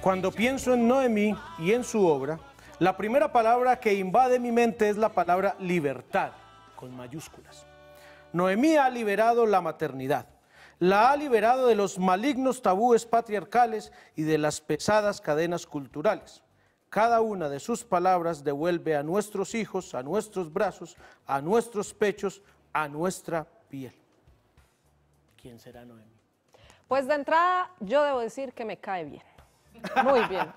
Cuando pienso en Noemí y en su obra, la primera palabra que invade mi mente es la palabra libertad, con mayúsculas. Noemí ha liberado la maternidad, la ha liberado de los malignos tabúes patriarcales y de las pesadas cadenas culturales. Cada una de sus palabras devuelve a nuestros hijos, a nuestros brazos, a nuestros pechos, a nuestra piel. ¿Quién será Noemí? Pues de entrada yo debo decir que me cae bien. Muy bien.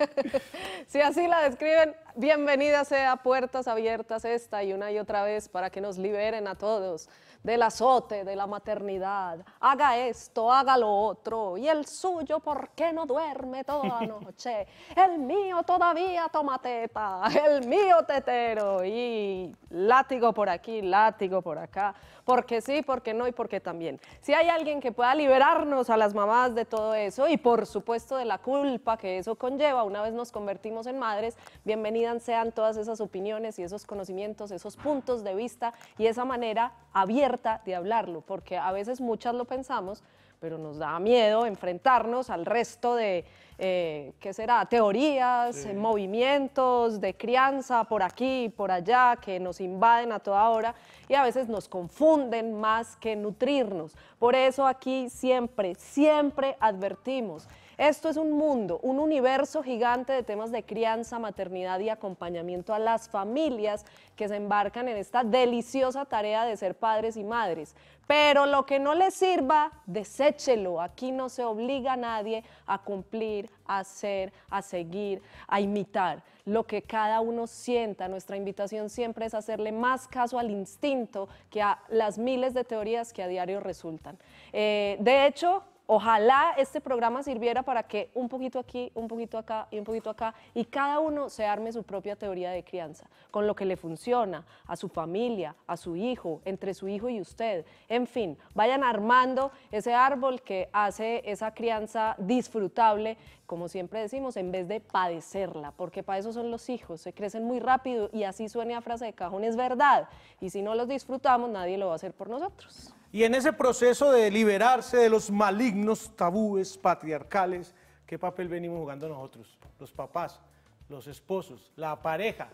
si así la describen, bienvenida sea Puertas Abiertas esta y una y otra vez para que nos liberen a todos del azote, de la maternidad. Haga esto, haga lo otro. Y el suyo, ¿por qué no duerme toda la noche? El mío todavía toma teta, el mío tetero. Y látigo por aquí, látigo por acá. Porque sí, porque no y porque también. Si hay alguien que pueda liberarnos a las mamás de todo eso y por supuesto de la culpa que eso conlleva, una vez nos convertimos en madres, bienvenida sean todas esas opiniones y esos conocimientos, esos puntos de vista y esa manera abierta de hablarlo, porque a veces muchas lo pensamos, pero nos da miedo enfrentarnos al resto de, eh, ¿qué será?, teorías, eh, movimientos de crianza por aquí y por allá que nos invaden a toda hora y a veces nos confunden más que nutrirnos. Por eso aquí siempre, siempre advertimos esto es un mundo, un universo gigante de temas de crianza, maternidad y acompañamiento a las familias que se embarcan en esta deliciosa tarea de ser padres y madres. Pero lo que no les sirva, deséchelo. Aquí no se obliga a nadie a cumplir, a hacer, a seguir, a imitar lo que cada uno sienta. Nuestra invitación siempre es hacerle más caso al instinto que a las miles de teorías que a diario resultan. Eh, de hecho, Ojalá este programa sirviera para que un poquito aquí, un poquito acá y un poquito acá, y cada uno se arme su propia teoría de crianza, con lo que le funciona a su familia, a su hijo, entre su hijo y usted. En fin, vayan armando ese árbol que hace esa crianza disfrutable, como siempre decimos, en vez de padecerla, porque para eso son los hijos, se crecen muy rápido y así suena a frase de cajón, es verdad. Y si no los disfrutamos, nadie lo va a hacer por nosotros. Y en ese proceso de liberarse de los malignos tabúes patriarcales, ¿qué papel venimos jugando nosotros? Los papás, los esposos, la pareja.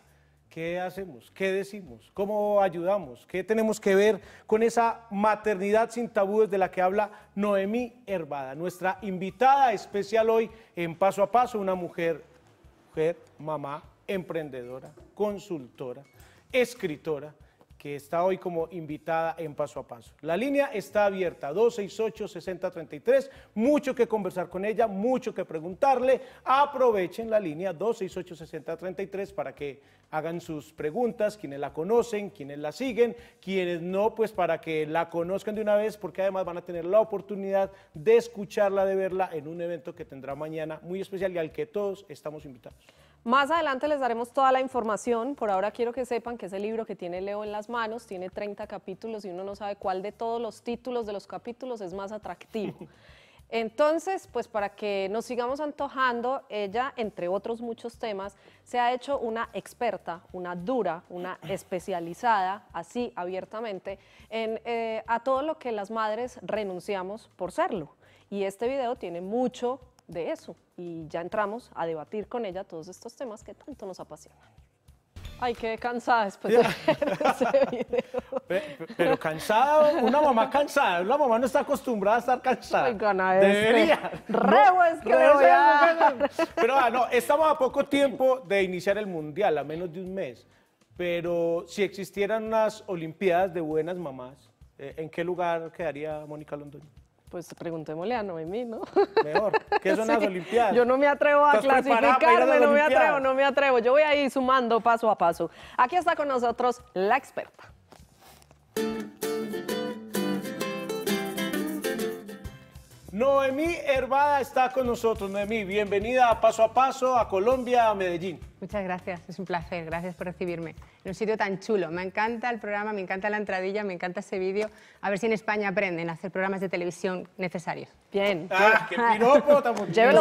¿Qué hacemos? ¿Qué decimos? ¿Cómo ayudamos? ¿Qué tenemos que ver con esa maternidad sin tabúes de la que habla Noemí Hervada, nuestra invitada especial hoy en Paso a Paso, una mujer, mujer, mamá, emprendedora, consultora, escritora que está hoy como invitada en Paso a Paso. La línea está abierta, 268-6033, mucho que conversar con ella, mucho que preguntarle. Aprovechen la línea 268-6033 para que hagan sus preguntas, quienes la conocen, quienes la siguen, quienes no, pues para que la conozcan de una vez, porque además van a tener la oportunidad de escucharla, de verla en un evento que tendrá mañana muy especial y al que todos estamos invitados. Más adelante les daremos toda la información. Por ahora quiero que sepan que ese libro que tiene Leo en las manos tiene 30 capítulos y uno no sabe cuál de todos los títulos de los capítulos es más atractivo. Entonces, pues para que nos sigamos antojando, ella, entre otros muchos temas, se ha hecho una experta, una dura, una especializada, así abiertamente, en, eh, a todo lo que las madres renunciamos por serlo. Y este video tiene mucho de eso y ya entramos a debatir con ella todos estos temas que tanto nos apasionan. Ay, qué cansada después de Pero, cansada, una mamá cansada. Una mamá no está acostumbrada a estar cansada. Debería. Rebo es que Pero bueno, no, estamos a poco tiempo de iniciar el Mundial, a menos de un mes. Pero si existieran unas Olimpiadas de buenas mamás, eh, ¿en qué lugar quedaría Mónica Londoño? Pues preguntémosle a Noemí, ¿no? Mejor. que son las Olimpiadas? Yo no me atrevo a clasificarme, no me atrevo, no me atrevo. Yo voy ahí sumando paso a paso. Aquí está con nosotros la experta. Noemí Hervada está con nosotros. Noemí, bienvenida a Paso a Paso a Colombia, a Medellín. Muchas gracias, es un placer, gracias por recibirme. En un sitio tan chulo, me encanta el programa, me encanta la entradilla, me encanta ese vídeo. A ver si en España aprenden a hacer programas de televisión necesarios. Bien. ¡Ah, qué piropo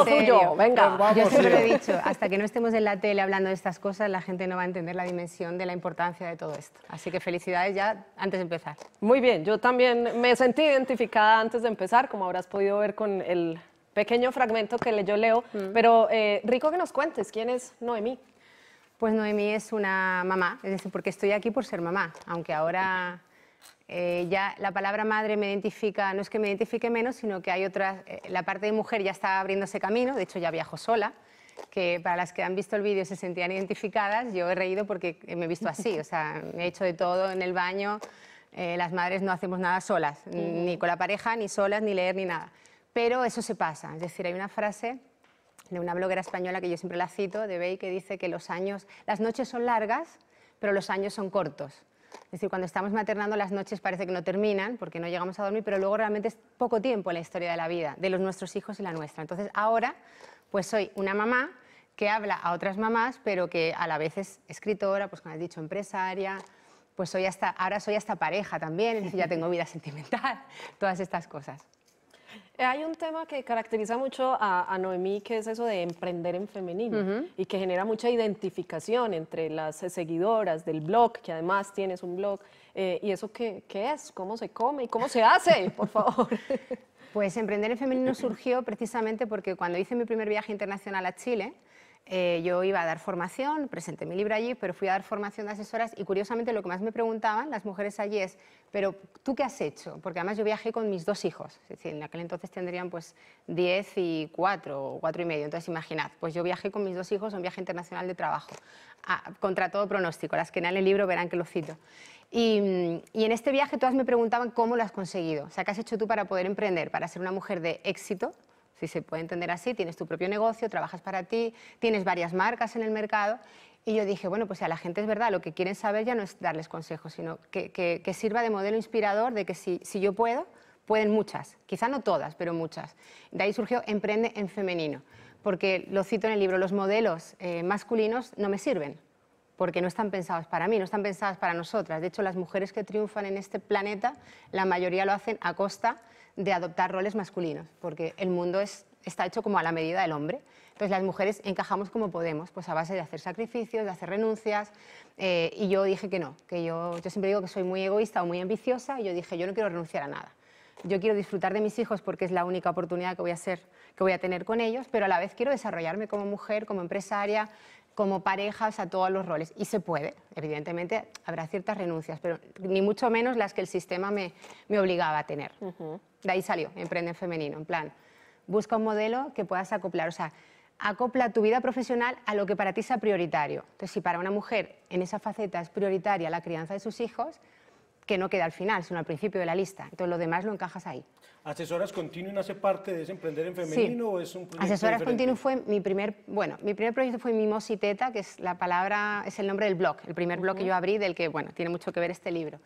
suyo, venga. Yo siempre he dicho, hasta que no estemos en la tele hablando de estas cosas, la gente no va a entender la dimensión de la importancia de todo esto. Así que felicidades ya antes de empezar. Muy bien, yo también me sentí identificada antes de empezar, como habrás podido ver con el pequeño fragmento que yo leo, mm. pero eh, rico que nos cuentes, ¿quién es Noemí? Pues Noemí es una mamá, es decir, porque estoy aquí por ser mamá, aunque ahora eh, ya la palabra madre me identifica, no es que me identifique menos, sino que hay otra. Eh, la parte de mujer ya está abriéndose camino, de hecho ya viajo sola, que para las que han visto el vídeo se sentían identificadas, yo he reído porque me he visto así, o sea, me he hecho de todo en el baño, las madres no hacemos nada solas, ni con la pareja, ni solas, ni leer, ni nada. Pero eso se pasa. Es decir, hay una frase de una bloguera española que yo siempre la cito, de Bey, que dice que los años, las noches son largas, pero los años son cortos. Es decir, cuando estamos maternando las noches parece que no terminan porque no llegamos a dormir, pero luego realmente es poco tiempo en la historia de la vida de los nuestros hijos y la nuestra. Entonces ahora, pues soy una mamá que habla a otras mamás, pero que a la vez es escritora, pues como has dicho, empresaria, pues soy hasta, ahora soy hasta pareja también, es decir, ya tengo vida sentimental, todas estas cosas. Hay un tema que caracteriza mucho a, Noemí, que es eso de emprender en femenino y que genera mucha identificación entre las seguidoras del blog, que además tienes un blog. Eh, ¿Y eso qué, qué es? ¿Cómo se come y cómo se hace? Por favor. Pues Emprender en Femenino surgió precisamente porque cuando hice mi primer viaje internacional a Chile, eh, yo iba a dar formación, presenté mi libro allí, pero fui a dar formación de asesoras y curiosamente lo que más me preguntaban las mujeres allí es, pero ¿tú qué has hecho? Porque además yo viajé con mis dos hijos, es decir, en aquel entonces tendrían pues 10 y 4 o 4 y medio, entonces imaginad, pues yo viajé con mis dos hijos a un viaje internacional de trabajo, contra todo pronóstico, las que lean el libro verán que lo cito. Y, y, en este viaje todas me preguntaban cómo lo has conseguido, o sea, ¿qué has hecho tú para poder emprender, para ser una mujer de éxito, si se puede entender así, tienes tu propio negocio, trabajas para ti, tienes varias marcas en el mercado. Y yo dije, bueno, pues a la gente es verdad, lo que quieren saber ya no es darles consejos, sino que, sirva de modelo inspirador de que si, yo puedo, pueden muchas, quizás no todas, pero muchas. De ahí surgió Emprende en femenino, porque lo cito en el libro, los modelos eh, masculinos no me sirven, porque no están pensados para mí, no están pensados para nosotras. De hecho, las mujeres que triunfan en este planeta, la mayoría lo hacen a costa de adoptar roles masculinos, porque el mundo está hecho como a la medida del hombre. Entonces las mujeres encajamos como podemos, pues a base de hacer sacrificios, de hacer renuncias, eh, y yo dije que no, que yo, siempre digo que soy muy egoísta o muy ambiciosa, y yo dije, yo no quiero renunciar a nada yo quiero disfrutar de mis hijos porque es la única oportunidad que voy a tener con ellos, pero a la vez quiero desarrollarme como mujer, como empresaria, como pareja, o sea, todos los roles. Y se puede, evidentemente habrá ciertas renuncias, pero ni mucho menos las que el sistema me, obligaba a tener. De ahí salió, Emprende Femenino, en plan, busca un modelo que puedas acoplar, o sea, acopla tu vida profesional a lo que para ti sea prioritario. Entonces, si para una mujer en esa faceta es prioritaria la crianza de sus hijos, que no queda al final, sino al principio de la lista. Entonces, lo demás lo encajas ahí. ¿Asesoras Continuum hace parte de ese Emprender en Femenino o es un proyecto Asesoras Continuum fue mi primer, bueno, mi primer proyecto fue Mimos y Teta, que es la palabra, es el nombre del blog, el primer blog que yo abrí, del que, bueno, tiene mucho que ver este libro.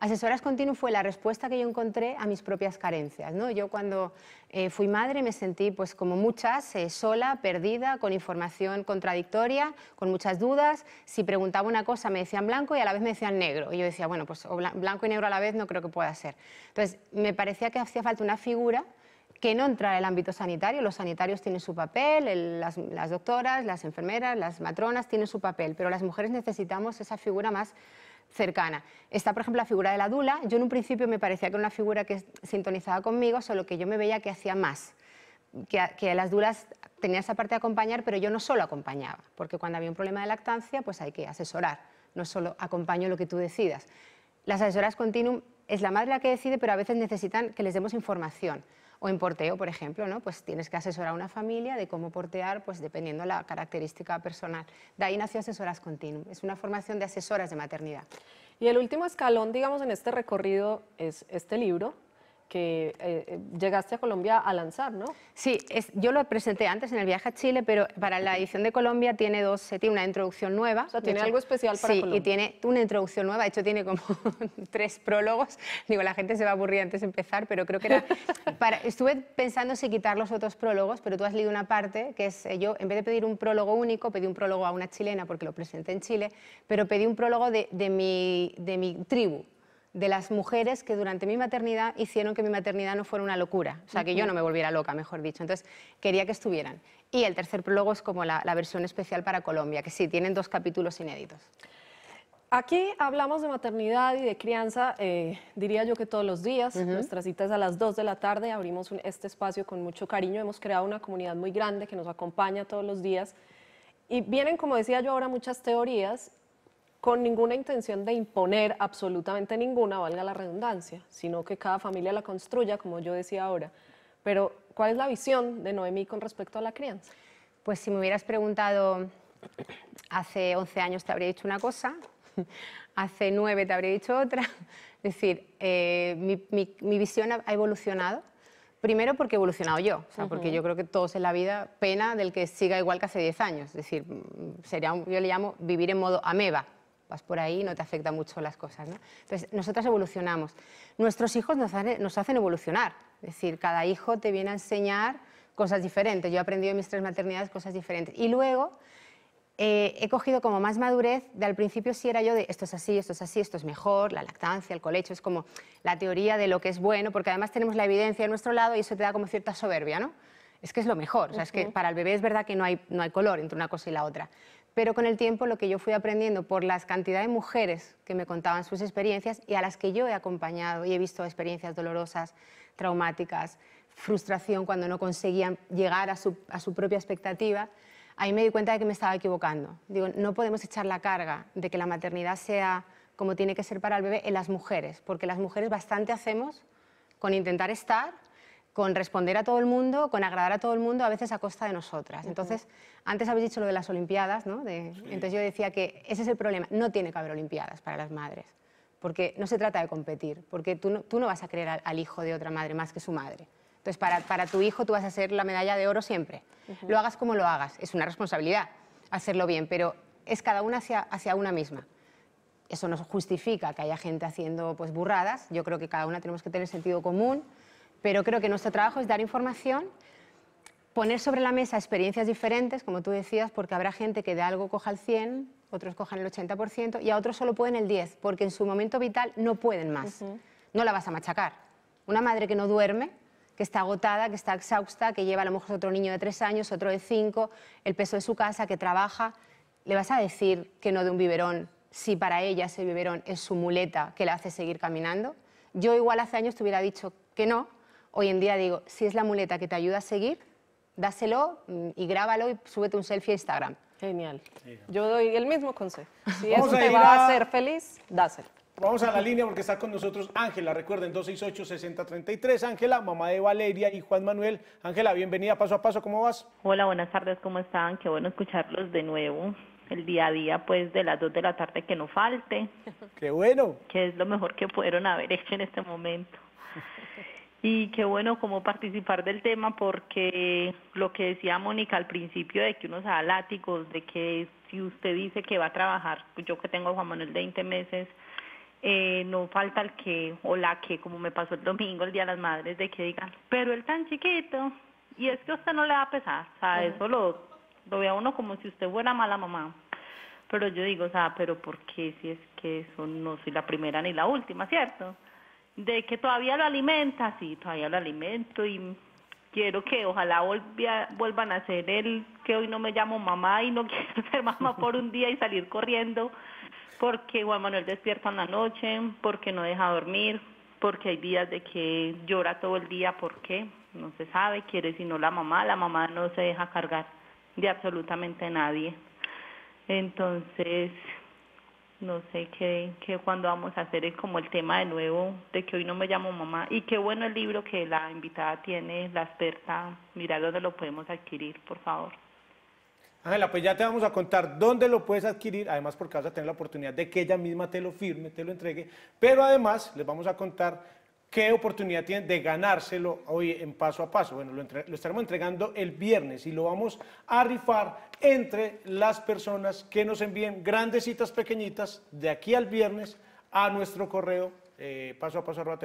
Asesoras continuo fue la respuesta que yo encontré a mis propias carencias. Yo cuando eh, fui madre me sentí pues, como muchas, eh, sola, perdida, con información contradictoria, con muchas dudas. Si preguntaba una cosa me decían blanco y a la vez me decían negro. Y yo decía, bueno, pues blanco y negro a la vez no creo que pueda ser. Entonces, me parecía que hacía falta una figura que no entrara en el ámbito sanitario. Los sanitarios tienen su papel, las, las, doctoras, las enfermeras, las matronas tienen su papel, pero las mujeres necesitamos esa figura más cercana. Está, por ejemplo, la figura de la dula. Yo en un principio me parecía que era una figura que sintonizaba conmigo, solo que yo me veía que hacía más. Que, que, las dulas tenía esa parte de acompañar, pero yo no solo acompañaba, porque cuando había un problema de lactancia, pues hay que asesorar, no solo acompaño lo que tú decidas. Las asesoras continuum es la madre la que decide, pero a veces necesitan que les demos información. O en porteo, por ejemplo, ¿no? pues tienes que asesorar a una familia de cómo portear, pues dependiendo la característica personal. De ahí nació Asesoras Continuum, es una formación de asesoras de maternidad. Y el último escalón, digamos, en este recorrido es este libro, que eh, eh, llegaste a Colombia a lanzar, ¿no? Sí, yo lo presenté antes en el viaje a Chile, pero para la edición de Colombia tiene dos, tiene una introducción nueva. tiene algo especial para sí, Colombia. Sí, y tiene una introducción nueva, de hecho tiene como tres prólogos. Digo, la gente se va a aburrir antes de empezar, pero creo que era... estuve pensando si quitar los otros prólogos, pero tú has leído una parte que es, eh, yo en vez de pedir un prólogo único, pedí un prólogo a una chilena porque lo presenté en Chile, pero pedí un prólogo de mi tribu, de las mujeres que durante mi maternidad hicieron que mi maternidad no fuera una locura, o sea, que yo no me volviera loca, mejor dicho. Entonces, quería que estuvieran. Y el tercer prólogo es como la, versión especial para Colombia, que sí, tienen dos capítulos inéditos. Aquí hablamos de maternidad y de crianza, eh, diría yo que todos los días. nuestras citas a las 2 de la tarde. Abrimos este espacio con mucho cariño. Hemos creado una comunidad muy grande que nos acompaña todos los días. Y vienen, como decía yo ahora, muchas teorías con ninguna intención de imponer absolutamente ninguna, valga la redundancia, sino que cada familia la construya, como yo decía ahora. Pero, ¿cuál es la visión de Noemí con respecto a la crianza? Pues si me hubieras preguntado hace 11 años te habría dicho una cosa, hace 9 te habría dicho otra. Es decir, eh, mi, visión ha evolucionado. Primero porque he evolucionado yo, o sea, porque yo creo que todos en la vida pena del que siga igual que hace 10 años. Es decir, mm, sería yo le llamo vivir en modo ameba vas por ahí y no te afectan mucho las cosas. Entonces, nosotras evolucionamos. Nuestros hijos nos, hacen evolucionar. Es decir, cada hijo te viene a enseñar cosas diferentes. Yo he aprendido en mis tres maternidades cosas diferentes. Y luego eh, he cogido como más madurez de al principio si sí era yo de esto es así, esto es así, esto es mejor, la lactancia, el colecho, es como la teoría de lo que es bueno, porque además tenemos la evidencia a nuestro lado y eso te da como cierta soberbia, ¿no? Es que es lo mejor, o sea, es que para el bebé es verdad que no hay, no hay color entre una cosa y la otra. Pero con el tiempo lo que yo fui aprendiendo por las cantidad de mujeres que me contaban sus experiencias y a las que yo he acompañado y he visto experiencias dolorosas, traumáticas, frustración cuando no conseguían llegar a su, propia expectativa, ahí me di cuenta de que me estaba equivocando. Digo, no podemos echar la carga de que la maternidad sea como tiene que ser para el bebé en las mujeres, porque las mujeres bastante hacemos con intentar estar con responder a todo el mundo, con agradar a todo el mundo, a veces a costa de nosotras. Entonces, antes habéis dicho lo de las Olimpiadas, ¿no? Entonces yo decía que ese es el problema. No tiene que haber Olimpiadas para las madres, porque no se trata de competir, porque tú no, vas a creer al, hijo de otra madre más que su madre. Entonces, para, tu hijo tú vas a ser la medalla de oro siempre. Lo hagas como lo hagas, es una responsabilidad hacerlo bien, pero es cada una hacia, hacia una misma eso no justifica que haya gente haciendo pues burradas. Yo creo que cada una tenemos que tener sentido común, pero creo que nuestro trabajo es dar información, poner sobre la mesa experiencias diferentes, como tú decías, porque habrá gente que de algo coja el 100, otros cojan el 80% y a otros solo pueden el 10, porque en su momento vital no pueden más. No la vas a machacar. Una madre que no duerme, que está agotada, que está exhausta, que lleva a lo mejor otro niño de tres años, otro de cinco, el peso de su casa, que trabaja, le vas a decir que no de un biberón si para ella ese biberón es su muleta que la hace seguir caminando. Yo igual hace años te hubiera dicho que no, Hoy en día digo, si es la muleta que te ayuda a seguir, dáselo mm, y grábalo y súbete un selfie a Instagram. Genial. Yo doy el mismo consejo. Si eso te va a... ser hacer feliz, dáselo. Vamos a la línea porque está con nosotros Ángela. Recuerden, 268-6033. Ángela, mamá de Valeria y Juan Manuel. Ángela, bienvenida paso a paso. ¿Cómo vas? Hola, buenas tardes. ¿Cómo están? Qué bueno escucharlos de nuevo. El día a día, pues, de las 2 de la tarde que no falte. Qué bueno. Que es lo mejor que pudieron haber hecho en este momento. Y qué bueno como participar del tema porque lo que decía Mónica al principio de que uno se da látigos, de que si usted dice que va a trabajar, pues yo que tengo a Juan Manuel de 20 meses, eh, no falta el que o la que, como me pasó el domingo, el Día de las Madres, de que digan, pero él tan chiquito, y es que a usted no le va a pesar, o sea, eso lo, lo ve a uno como si usted fuera mala mamá. Pero yo digo, o sea, pero ¿por qué si es que eso no soy la primera ni la última, cierto? de que todavía lo alimenta, sí, todavía lo alimento y quiero que ojalá vuelvan a ser el que hoy no me llamo mamá y no quiero ser mamá por un día y salir corriendo, porque Juan Manuel despierta en la noche, porque no deja dormir, porque hay días de que llora todo el día, ¿por qué? No se sabe, quiere sino la mamá, la mamá no se deja cargar de absolutamente nadie. Entonces, no sé qué, qué cuando vamos a hacer es como el tema de nuevo de que hoy no me llamo mamá y qué bueno el libro que la invitada tiene, la experta, mira dónde lo podemos adquirir, por favor. Ángela, pues ya te vamos a contar dónde lo puedes adquirir, además porque vas a tener la oportunidad de que ella misma te lo firme, te lo entregue, pero además les vamos a contar ¿Qué oportunidad tienen de ganárselo hoy en paso a paso? Bueno, lo, estaremos entregando el viernes y lo vamos a rifar entre las personas que nos envíen grandes citas pequeñitas de aquí al viernes a nuestro correo eh, paso a paso arroba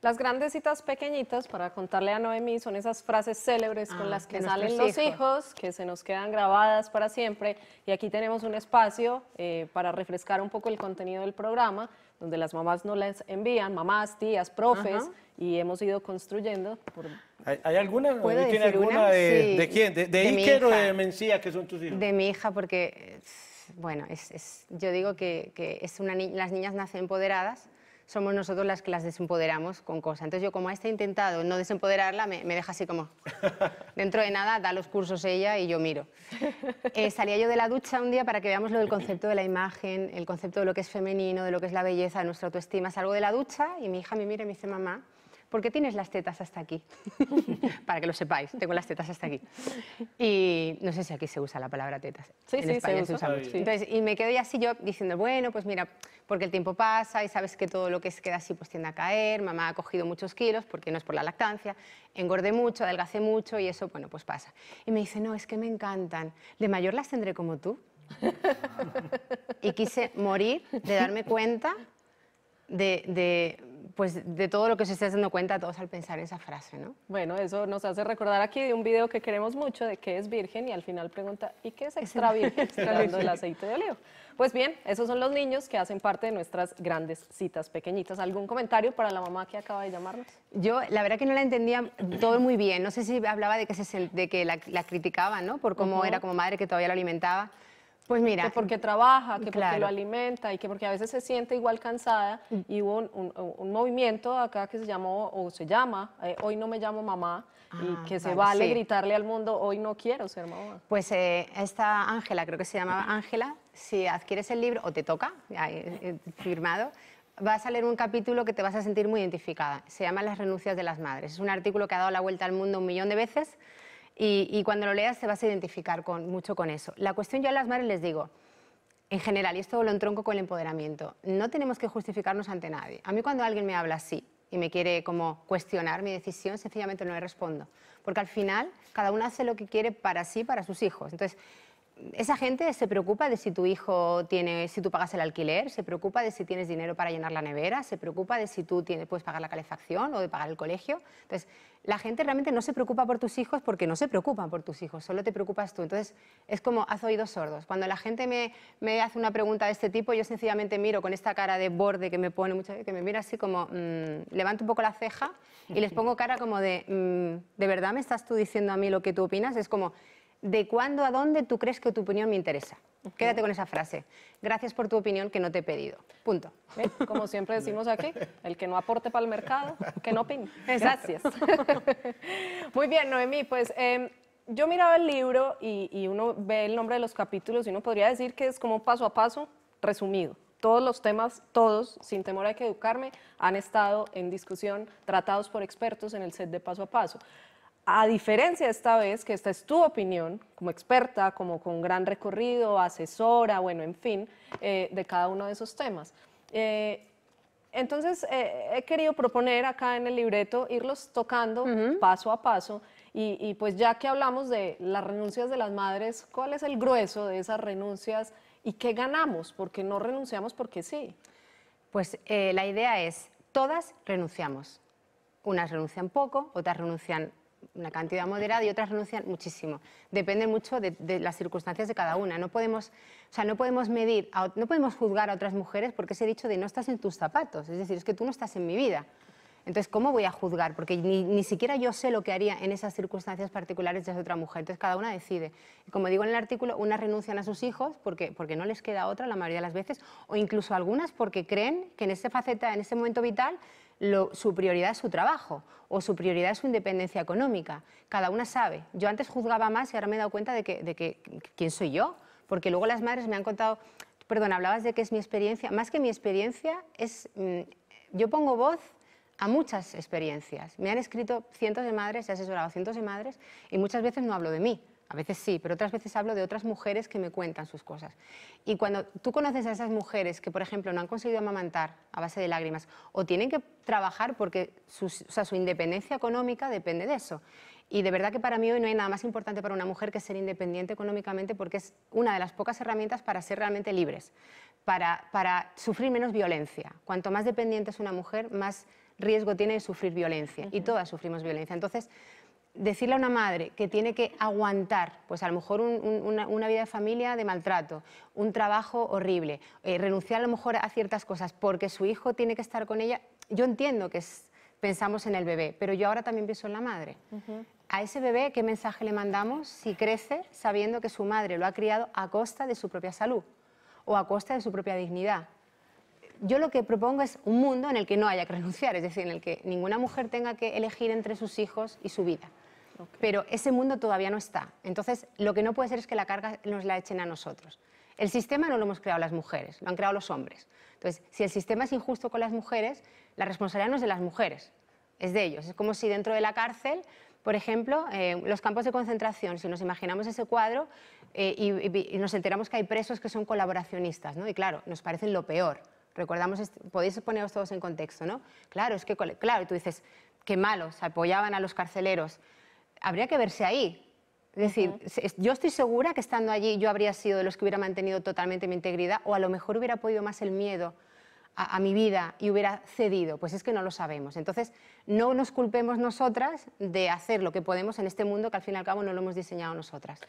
Las grandes citas pequeñitas, para contarle a Noemí, son esas frases célebres con ah, las que salen los hijos. que se nos quedan grabadas para siempre. Y aquí tenemos un espacio eh, para refrescar un poco el contenido del programa donde las mamás no las envían, mamás, tías, profes, y hemos ido construyendo. ¿Hay, alguna? ¿Tiene alguna De, de, quién? ¿De, Iker o de Mencía, que son tus hijos? De mi hija, porque, bueno, es, yo digo que, es una las niñas nacen empoderadas somos nosotros las que las desempoderamos con cosas. Entonces yo como a esta he intentado no desempoderarla, me, deja así como... Dentro de nada da los cursos ella y yo miro. Eh, salía yo de la ducha un día para que veamos lo del concepto de la imagen, el concepto de lo que es femenino, de lo que es la belleza, de nuestra autoestima. Salgo de la ducha y mi hija me mira y me dice, mamá, ¿por qué tienes las tetas hasta aquí? Para que lo sepáis, tengo las tetas hasta aquí. Y no sé si aquí se usa la palabra tetas. Sí, en sí, se usa, mucho. Entonces, y me quedo así yo diciendo, bueno, pues mira, porque el tiempo pasa y sabes que todo lo que se queda así pues tiende a caer, mamá ha cogido muchos kilos porque no es por la lactancia, engordé mucho, adelgacé mucho y eso, bueno, pues pasa. Y me dice, no, es que me encantan, de mayor las tendré como tú. y quise morir de darme cuenta de, de pues de todo lo que se está dando cuenta todos al pensar esa frase, ¿no? Bueno, eso nos hace recordar aquí de un video que queremos mucho de qué es virgen y al final pregunta, ¿y qué es extra virgen? hablando el aceite de olivo. Pues bien, esos son los niños que hacen parte de nuestras grandes citas pequeñitas. ¿Algún comentario para la mamá que acaba de llamarnos? Yo, la verdad que no la entendía todo muy bien. No sé si hablaba de que, se, de que la, criticaba, ¿no? Por cómo era como madre que todavía la alimentaba. Pues mira. Que porque trabaja, que porque lo alimenta y que porque a veces se siente igual cansada. Mm. Y hubo un, movimiento acá que se llamó, o se llama, eh, hoy no me llamo mamá, y ah, que se vale, gritarle al mundo, hoy no quiero ser mamá. Pues eh, esta Ángela, creo que se llamaba Ángela, si adquieres el libro, o te toca, eh, firmado, va a salir un capítulo que te vas a sentir muy identificada. Se llama Las renuncias de las madres. Es un artículo que ha dado la vuelta al mundo un millón de veces y, cuando lo leas se vas a identificar con, mucho con eso. La cuestión yo a las madres les digo, en general, y esto lo entronco con el empoderamiento, no tenemos que justificarnos ante nadie. A mí cuando alguien me habla así y me quiere como cuestionar mi decisión, sencillamente no le respondo, porque al final cada uno hace lo que quiere para sí, para sus hijos. Entonces, esa gente se preocupa de si tu hijo tiene, si tú pagas el alquiler, se preocupa de si tienes dinero para llenar la nevera, se preocupa de si tú tienes, puedes pagar la calefacción o de pagar el colegio. Entonces, la gente realmente no se preocupa por tus hijos porque no se preocupan por tus hijos, solo te preocupas tú. Entonces, es como haz oídos sordos. Cuando la gente me, hace una pregunta de este tipo, yo sencillamente miro con esta cara de borde que me pone muchas que me mira así como, mm, levanto un poco la ceja y les pongo cara como de, mm, ¿de verdad me estás tú diciendo a mí lo que tú opinas? Es como de cuándo a dónde tú crees que tu opinión me interesa. Quédate con esa frase. Gracias por tu opinión que no te he pedido. Punto. como siempre decimos aquí, el que no aporte para el mercado, que no opine. Gracias. Muy bien, Noemí, pues em, yo miraba el libro y, y, uno ve el nombre de los capítulos y uno podría decir que es como paso a paso resumido. Todos los temas, todos, sin temor a que educarme, han estado en discusión, tratados por expertos en el set de paso a paso. A diferencia de esta vez, que esta es tu opinión como experta, como con gran recorrido, asesora, bueno, en fin, eh, de cada uno de esos temas. Eh, entonces, eh, he querido proponer acá en el libreto irlos tocando paso a paso y, pues ya que hablamos de las renuncias de las madres, ¿cuál es el grueso de esas renuncias y qué ganamos? Porque no renunciamos porque sí. Pues la idea es, todas renunciamos. Unas renuncian poco, otras renuncian una cantidad moderada y otras renuncian muchísimo. Depende mucho de, las circunstancias de cada una. No podemos, o sea, no podemos medir, no podemos juzgar a otras mujeres porque ese dicho de no estás en tus zapatos, es decir, es que tú no estás en mi vida. Entonces, ¿cómo voy a juzgar? Porque ni, siquiera yo sé lo que haría en esas circunstancias particulares de otra mujer. Entonces, cada una decide. Como digo en el artículo, unas renuncian a sus hijos porque, porque no les queda otra la mayoría de las veces, o incluso algunas porque creen que en faceta, en ese momento vital, su prioridad es su trabajo o su prioridad es su independencia económica. Cada una sabe. Yo antes juzgaba más y ahora me he dado cuenta de que, quién soy yo, porque luego las madres me han contado, perdón, hablabas de que es mi experiencia, más que mi experiencia es, mm, yo pongo voz a muchas experiencias. Me han escrito cientos de madres, he asesorado cientos de madres y muchas veces no hablo de mí. A veces sí, pero otras veces hablo de otras mujeres que me cuentan sus cosas. Y cuando tú conoces a esas mujeres que, por ejemplo, no han conseguido amamantar a base de lágrimas o tienen que trabajar porque su, su independencia económica depende de eso. Y de verdad que para mí hoy no hay nada más importante para una mujer que ser independiente económicamente porque es una de las pocas herramientas para ser realmente libres, para, para sufrir menos violencia. Cuanto más dependiente es una mujer, más riesgo tiene de sufrir violencia. Y todas sufrimos violencia. Entonces, decirle a una madre que tiene que aguantar, pues a lo mejor una, vida de familia de maltrato, un trabajo horrible, eh, renunciar a lo mejor a ciertas cosas porque su hijo tiene que estar con ella, yo entiendo que pensamos en el bebé, pero yo ahora también pienso en la madre. A ese bebé, ¿qué mensaje le mandamos si crece sabiendo que su madre lo ha criado a costa de su propia salud o a costa de su propia dignidad? yo lo que propongo es un mundo en el que no haya que renunciar, es decir, en el que ninguna mujer tenga que elegir entre sus hijos y su vida. Pero ese mundo todavía no está. Entonces, lo que no puede ser es que la carga nos la echen a nosotros. El sistema no lo hemos creado las mujeres, lo han creado los hombres. Entonces, si el sistema es injusto con las mujeres, la responsabilidad no es de las mujeres, es de ellos. Es como si dentro de la cárcel, por ejemplo, eh, los campos de concentración, si nos imaginamos ese cuadro eh, y, nos enteramos que hay presos que son colaboracionistas, ¿no? Y claro, nos parecen lo peor. Recordamos, este, podéis poneros todos en contexto, ¿no? Claro, es que, claro, tú dices, qué malos, apoyaban a los carceleros habría que verse ahí. Es decir, yo estoy segura que estando allí yo habría sido de los que hubiera mantenido totalmente mi integridad o a lo mejor hubiera podido más el miedo a, a mi vida y hubiera cedido. Pues es que no lo sabemos. Entonces, no nos culpemos nosotras de hacer lo que podemos en este mundo que al fin y al cabo no lo hemos diseñado nosotras.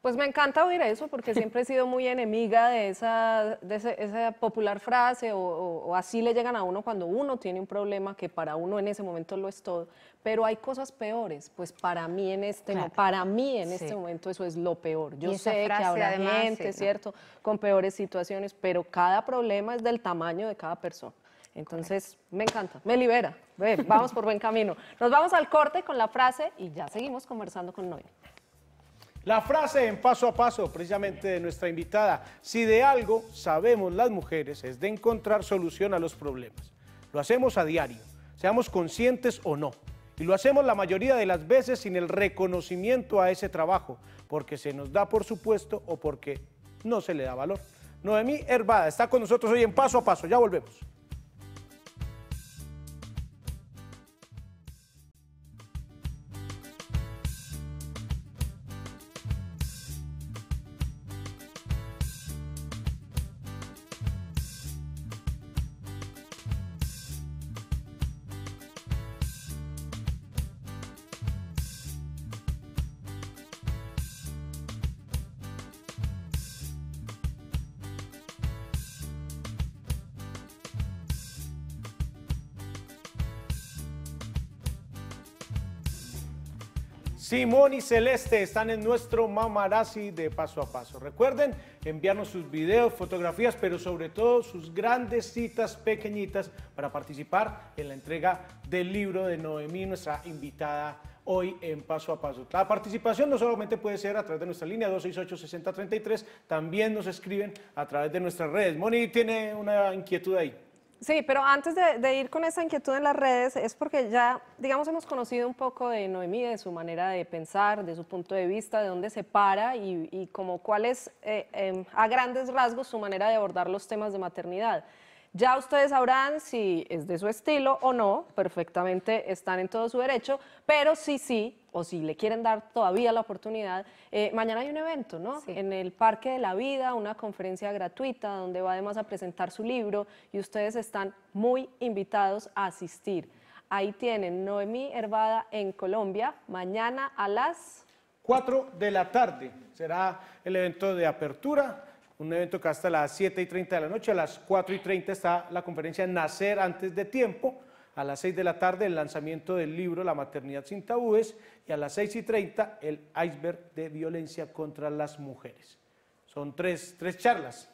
Pues me encanta oír eso porque siempre he sido muy enemiga de esa, de esa popular frase o, así le llegan a uno cuando uno tiene un problema que para uno en ese momento lo es todo. Pero hay cosas peores, pues para mí en este, para mí en este momento eso es lo peor. Yo sé que habrá gente, ¿cierto?, con peores situaciones, pero cada problema es del tamaño de cada persona. Entonces, me encanta, me libera. vamos por buen camino. Nos vamos al corte con la frase y ya seguimos conversando con Noemi. La frase en paso a paso, precisamente de nuestra invitada, si de algo sabemos las mujeres es de encontrar solución a los problemas. Lo hacemos a diario, seamos conscientes o no. Y lo hacemos la mayoría de las veces sin el reconocimiento a ese trabajo, porque se nos da por supuesto o porque no se le da valor. Noemí Hervada está con nosotros hoy en Paso a Paso, ya volvemos. Simón y Celeste están en nuestro Mamarazzi de paso a paso. Recuerden enviarnos sus videos, fotografías, pero sobre todo sus grandes citas pequeñitas para participar en la entrega del libro de Noemí, nuestra invitada hoy en Paso a Paso. La participación no solamente puede ser a través de nuestra línea 268-6033, también nos escriben a través de nuestras redes. Moni tiene una inquietud ahí. Sí, pero antes de, ir con esa inquietud en las redes, es porque ya, digamos, hemos conocido un poco de Noemí, de su manera de pensar, de su punto de vista, de dónde se para y, y como cuál es, eh, em, a grandes rasgos, su manera de abordar los temas de maternidad. Ya ustedes sabrán si es de su estilo o no, perfectamente están en todo su derecho, pero sí, sí, o si le quieren dar todavía la oportunidad, eh, mañana hay un evento, ¿no? En el Parque de la Vida, una conferencia gratuita donde va además a presentar su libro y ustedes están muy invitados a asistir. Ahí tienen Noemí Hervada en Colombia, mañana a las... 4 de la tarde será el evento de apertura, un evento que hasta las 7 y 30 de la noche, a las 4 y 30 está la conferencia Nacer antes de tiempo, a las 6 de la tarde el lanzamiento del libro La maternidad sin tabúes y a las 6 y treinta, el iceberg de violencia contra las mujeres. Son tres, tres charlas.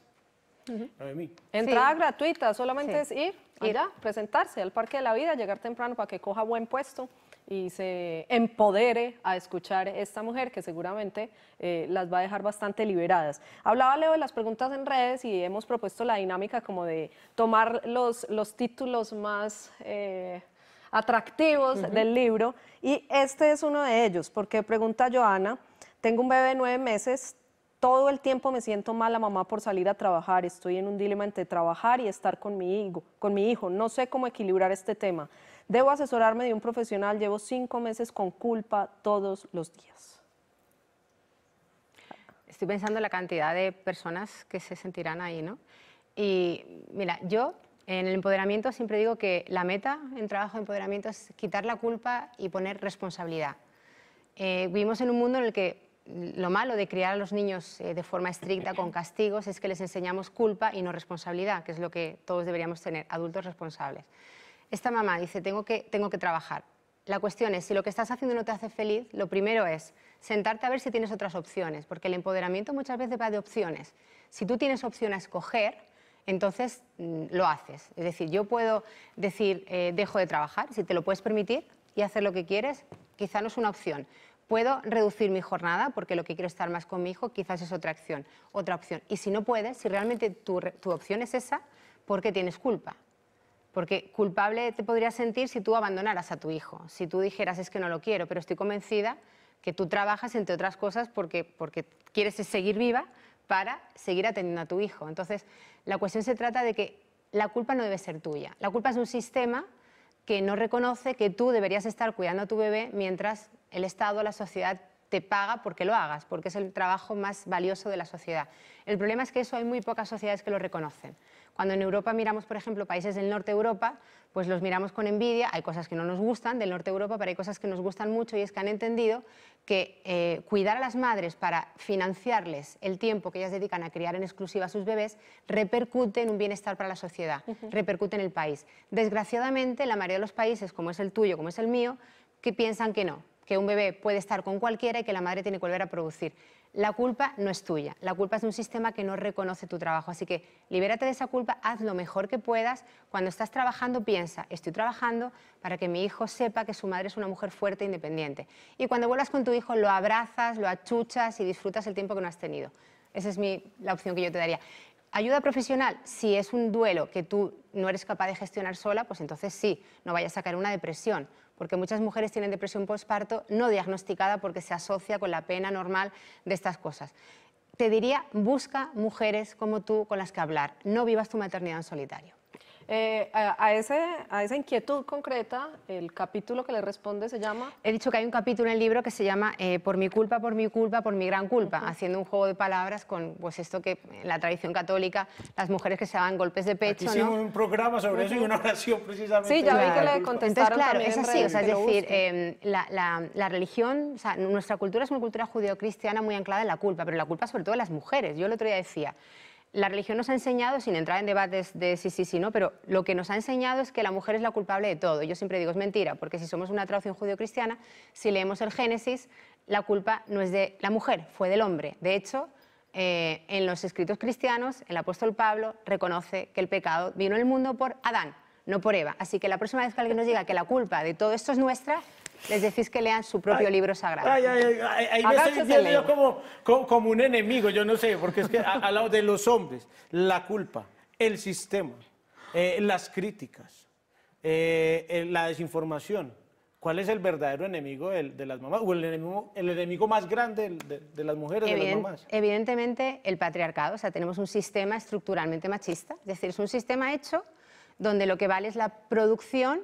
Entrada gratuita, solamente es ir, ir a presentarse al Parque de la Vida, llegar temprano para que coja buen puesto y se empodere a escuchar esta mujer que seguramente eh, las va a dejar bastante liberadas. Hablaba Leo de las preguntas en redes y hemos propuesto la dinámica como de tomar los, títulos más... Eh, atractivos del libro y este es uno de ellos, porque pregunta Joana, tengo un bebé de nueve meses, todo el tiempo me siento mala mamá por salir a trabajar, estoy en un dilema entre trabajar y estar con mi con mi hijo. no sé cómo equilibrar este tema. Debo asesorarme de un profesional, llevo cinco meses con culpa todos los días. Estoy pensando en la cantidad de personas que se sentirán ahí, ¿no? Y mira, yo en el empoderamiento siempre digo que la meta en trabajo de empoderamiento es quitar la culpa y poner responsabilidad. Eh, vivimos en un mundo en el que lo malo de criar a los niños eh, de forma estricta, con castigos, es que les enseñamos culpa y no responsabilidad, que es lo que todos deberíamos tener, adultos responsables esta mamá dice, tengo que, tengo que trabajar. La cuestión es, si lo que estás haciendo no te hace feliz, lo primero es sentarte a ver si tienes otras opciones, porque el empoderamiento muchas veces va de opciones. Si tú tienes opción a escoger, entonces mm, lo haces. Es decir, yo puedo decir, eh, dejo de trabajar, si te lo puedes permitir, y hacer lo que quieres, quizá no es una opción. Puedo reducir mi jornada porque lo que quiero estar más con mi hijo, quizás es otra acción, otra opción. Y si no puedes, si realmente tu, tu opción es esa, ¿por qué tienes culpa? Porque culpable te podrías sentir si tú abandonaras a tu hijo, si tú dijeras es que no lo quiero, pero estoy convencida que tú trabajas, entre otras cosas, porque, quieres seguir viva para seguir atendiendo a tu hijo. Entonces, la cuestión se trata de que la culpa no debe ser tuya. La culpa es un sistema que no reconoce que tú deberías estar cuidando a tu bebé mientras el Estado, la sociedad te paga porque lo hagas, porque es el trabajo más valioso de la sociedad. El problema es que eso hay muy pocas sociedades que lo reconocen. Cuando en Europa miramos, por ejemplo, países del norte de Europa, pues los miramos con envidia, hay cosas que no nos gustan del norte de Europa, pero hay cosas que nos gustan mucho y es que han entendido que eh, cuidar a las madres para financiarles el tiempo que ellas dedican a criar en exclusiva a sus bebés repercute en un bienestar para la sociedad, repercute en el país. Desgraciadamente, la mayoría de los países, como es el tuyo, como es el mío, que piensan que no, que un bebé puede estar con cualquiera y que la madre tiene que volver a producir la culpa no es tuya, la culpa es de un sistema que no reconoce tu trabajo. Así que libérate de esa culpa, haz lo mejor que puedas. Cuando estás trabajando, piensa, estoy trabajando para que mi hijo sepa que su madre es una mujer fuerte e independiente. Y cuando vuelvas con tu hijo, lo abrazas, lo achuchas y disfrutas el tiempo que no has tenido. Esa es la opción que yo te daría. Ayuda profesional, si es un duelo que tú no eres capaz de gestionar sola, pues entonces sí, no vayas a sacar una depresión porque muchas mujeres tienen depresión postparto no diagnosticada porque se asocia con la pena normal de estas cosas. Te diría, busca mujeres como tú con las que hablar, no vivas tu maternidad en solitario. Eh, a, ese, a esa inquietud concreta, el capítulo que le responde se llama... He dicho que hay un capítulo en el libro que se llama eh, Por mi culpa, por mi culpa, por mi gran culpa, haciendo un juego de palabras con pues esto que en la tradición católica, las mujeres que se daban golpes de pecho... Hicimos un programa sobre eso y una oración precisamente. Sí, ya vi que le contestaron Entonces, claro, es así, es decir, em, la, religión, nuestra cultura es una cultura judeocristiana muy anclada en la culpa, pero la culpa sobre todo de las mujeres. Yo el otro día decía la religión nos ha enseñado, sin entrar en debates de sí, sí, sí, no, pero lo que nos ha enseñado es que la mujer es la culpable de todo. Yo siempre digo, es mentira, porque si somos una traducción judio-cristiana, si leemos el Génesis, la culpa no es de la mujer, fue del hombre. De hecho, eh, en los escritos cristianos, el apóstol Pablo reconoce que el pecado vino al mundo por Adán, no por Eva. Así que la próxima vez que alguien nos diga que la culpa de todo esto es nuestra, les decís que lean su propio libro sagrado. Ay, ahí me estoy como, un enemigo, yo no sé, porque es que al lado de los hombres, la culpa, el sistema, eh, las críticas, eh, eh, la desinformación. ¿Cuál es el verdadero enemigo de, de las mamás? ¿O el enemigo, más grande de, las mujeres, y de las mamás? Evidentemente, el patriarcado. O sea, tenemos un sistema estructuralmente machista. Es decir, es un sistema hecho donde lo que vale es la producción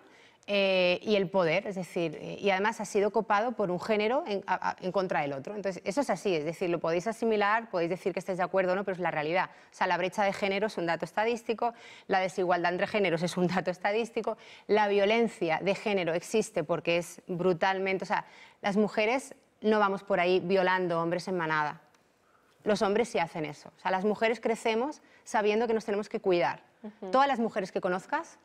eh, y el poder, es decir, eh, y además ha sido copado por un género en, contra del otro. Entonces, eso es así, es decir, lo podéis asimilar, podéis decir que estáis de acuerdo o no, pero es la realidad. O sea, la brecha de género es un dato estadístico, la desigualdad entre géneros es un dato estadístico, la violencia de género existe porque es brutalmente, o sea, las mujeres no vamos por ahí violando hombres en manada. Los hombres sí hacen eso. O sea, las mujeres crecemos sabiendo que nos tenemos que cuidar. Todas las mujeres que conozcas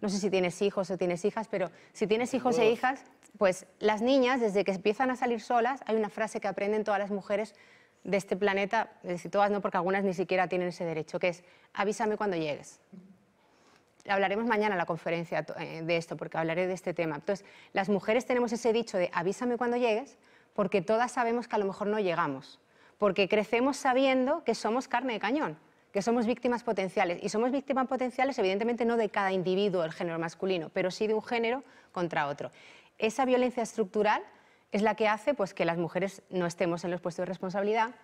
no sé si tienes hijos o tienes hijas, pero si tienes hijos e hijas, pues las niñas, desde que empiezan a salir solas, hay una frase que aprenden todas las mujeres de este planeta, es decir, todas no, porque algunas ni siquiera tienen ese derecho, que es avísame cuando llegues. Hablaremos mañana en la conferencia eh, de esto, porque hablaré de este tema. Entonces, las mujeres tenemos ese dicho de avísame cuando llegues, porque todas sabemos que a lo mejor no llegamos, porque crecemos sabiendo que somos carne de cañón que somos víctimas potenciales. Y somos víctimas potenciales, evidentemente, no de cada individuo del género masculino, pero sí de un género contra otro. Esa violencia estructural es la que hace pues, que las mujeres no estemos en los puestos de responsabilidad,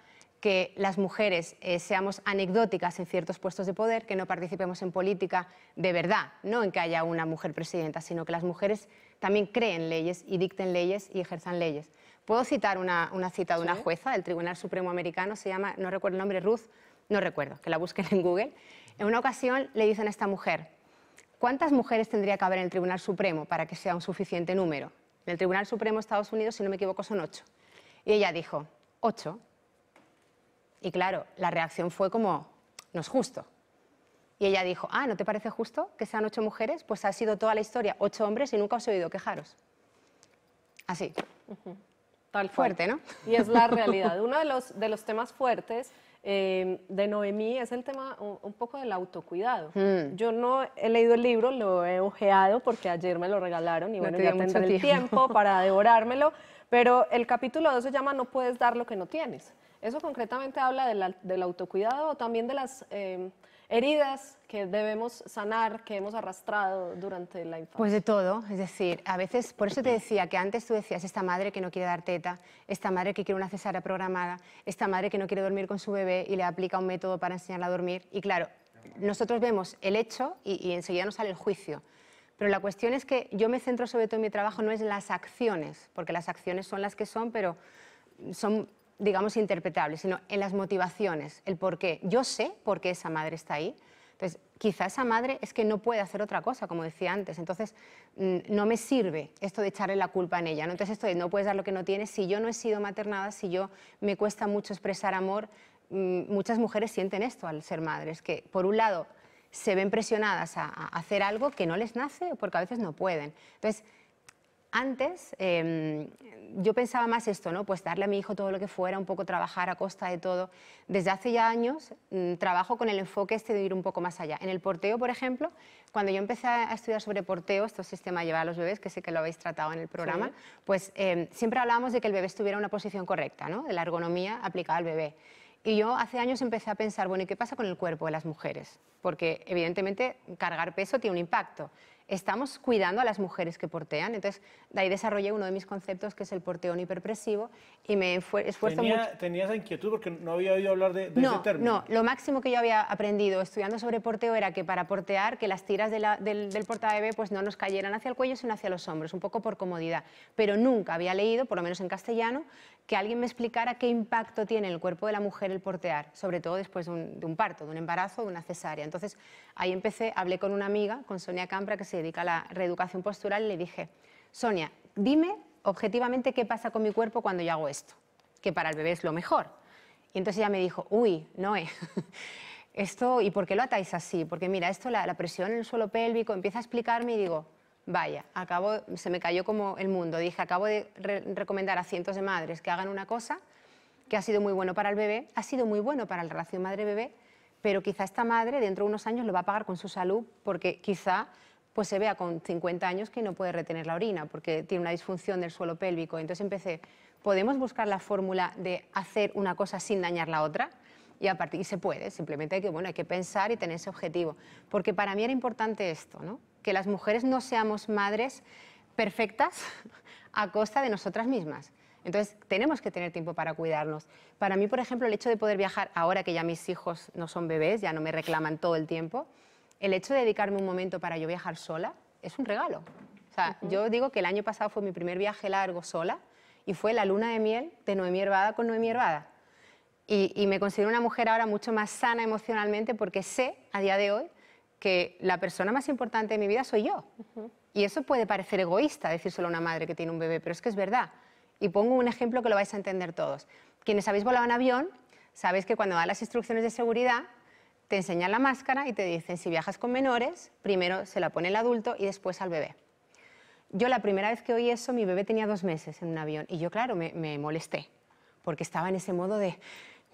que las mujeres eh, seamos anecdóticas en ciertos puestos de poder, que no participemos en política de verdad, no en que haya una mujer presidenta, sino que las mujeres también creen leyes y dicten leyes y ejerzan leyes. Puedo citar una, una cita de una jueza del Tribunal Supremo Americano, se llama, no recuerdo el nombre, Ruth no recuerdo, que la busquen en Google, en una ocasión le dicen a esta mujer, ¿cuántas mujeres tendría que haber en el Tribunal Supremo para que sea un suficiente número? En el Tribunal Supremo de Estados Unidos, si no me equivoco, son ocho. Y ella dijo, ocho. Y claro, la reacción fue como, no es justo. Y ella dijo, ah, ¿no te parece justo que sean ocho mujeres? Pues ha sido toda la historia, ocho hombres y nunca os he oído quejaros. Así. Tal Fuerte, ¿no? Y es la realidad. Uno de los temas fuertes Em, de Noemí es el tema un, poco del autocuidado. Mm. Yo no he leído el libro, lo he ojeado porque ayer me lo regalaron y bueno, yo ya el tiempo. para devorármelo, pero el capítulo 2 se llama No puedes dar lo que no tienes. Eso concretamente habla del autocuidado o también de las... Em, heridas que debemos sanar, que hemos arrastrado durante la infancia? Pues de todo, es decir, a veces, por eso te decía que antes tú decías, esta madre que no quiere dar teta, esta madre que quiere una cesárea programada, esta madre que no quiere dormir con su bebé y le aplica un método para enseñarla a dormir. Y claro, nosotros vemos el hecho y, y enseguida nos sale el juicio. Pero la cuestión es que yo me centro sobre todo en mi trabajo, no es las acciones, porque las acciones son las que son, pero son digamos, interpretable, sino en las motivaciones, el por qué. Yo sé por qué esa madre está ahí. Entonces, quizá esa madre es que no puede hacer otra cosa, como decía antes. Entonces, mm, no me sirve esto de echarle la culpa en ella. ¿no? Entonces, esto de no puedes dar lo que no tienes. Si yo no he sido maternada, si yo me cuesta mucho expresar amor, mm, muchas mujeres sienten esto al ser madres, que por un lado se ven presionadas a, hacer algo que no les nace porque a veces no pueden. Entonces, antes em, yo pensaba más esto, ¿no? Pues darle a mi hijo todo lo que fuera, un poco trabajar a costa de todo. Desde hace ya años mm, trabajo con el enfoque este de ir un poco más allá. En el porteo, por ejemplo, cuando yo empecé a estudiar sobre porteo, este sistema de llevar a los bebés, que sé que lo habéis tratado en el programa, pues em, siempre hablábamos de que el bebé estuviera en una posición correcta, ¿no? De la ergonomía aplicada al bebé. Y yo hace años empecé a pensar, bueno, ¿y qué pasa con el cuerpo de las mujeres? Porque evidentemente cargar peso tiene un impacto estamos cuidando a las mujeres que portean. Entonces, de ahí desarrollé uno de mis conceptos, que es el porteón hiperpresivo, y me esfuerzo mucho. ¿Tenías inquietud porque no había oído hablar de, ese término? No, lo máximo que yo había aprendido estudiando sobre porteo era que para portear, que las tiras del, del portabebé pues, no nos cayeran hacia el cuello, sino hacia los hombros, un poco por comodidad. Pero nunca había leído, por lo menos en castellano, que alguien me explicara qué impacto tiene el cuerpo de la mujer el portear, sobre todo después de un, parto, de un embarazo, de una cesárea. Entonces ahí empecé, hablé con una amiga, con Sonia Campra, que se dedica a la reeducación postural, y le dije, Sonia, dime objetivamente qué pasa con mi cuerpo cuando yo hago esto, que para el bebé es lo mejor. Y entonces ella me dijo, uy, Noé, eh, esto, ¿y por qué lo atáis así? Porque mira, esto, la, la presión en el suelo pélvico, empieza a explicarme y digo, Vaya, acabo, se me cayó como el mundo. Dije, acabo de recomendar a cientos de madres que hagan una cosa que ha sido muy bueno para el bebé, ha sido muy bueno para la relación madre-bebé, pero quizá esta madre dentro de unos años lo va a pagar con su salud porque quizá pues se vea con 50 años que no puede retener la orina porque tiene una disfunción del suelo pélvico. Entonces empecé, ¿podemos buscar la fórmula de hacer una cosa sin dañar la otra? Y a partir se puede, simplemente hay que, bueno, hay que pensar y tener ese objetivo. Porque para mí era importante esto, ¿no? que las mujeres no seamos madres perfectas a costa de nosotras mismas. Entonces, tenemos que tener tiempo para cuidarnos. Para mí, por ejemplo, el hecho de poder viajar, ahora que ya mis hijos no son bebés, ya no me reclaman todo el tiempo, el hecho de dedicarme un momento para yo viajar sola es un regalo. O sea, yo digo que el año pasado fue mi primer viaje largo sola y fue la luna de miel de Noemí Hervada con Noemí Hervada. y me considero una mujer ahora mucho más sana emocionalmente porque sé, a día de hoy, que la persona más importante de mi vida soy yo. Y eso puede parecer egoísta decirlo a una madre que tiene un bebé, pero es que es verdad. Y pongo un ejemplo que lo vais a entender todos. Quienes habéis volado en avión, sabéis que cuando dan las instrucciones de seguridad, te enseñan la máscara y te dicen, si viajas con menores, primero se la pone el adulto y después al bebé. Yo la primera vez que oí eso, mi bebé tenía dos meses en un avión y yo, claro, me molesté, porque estaba en ese modo de,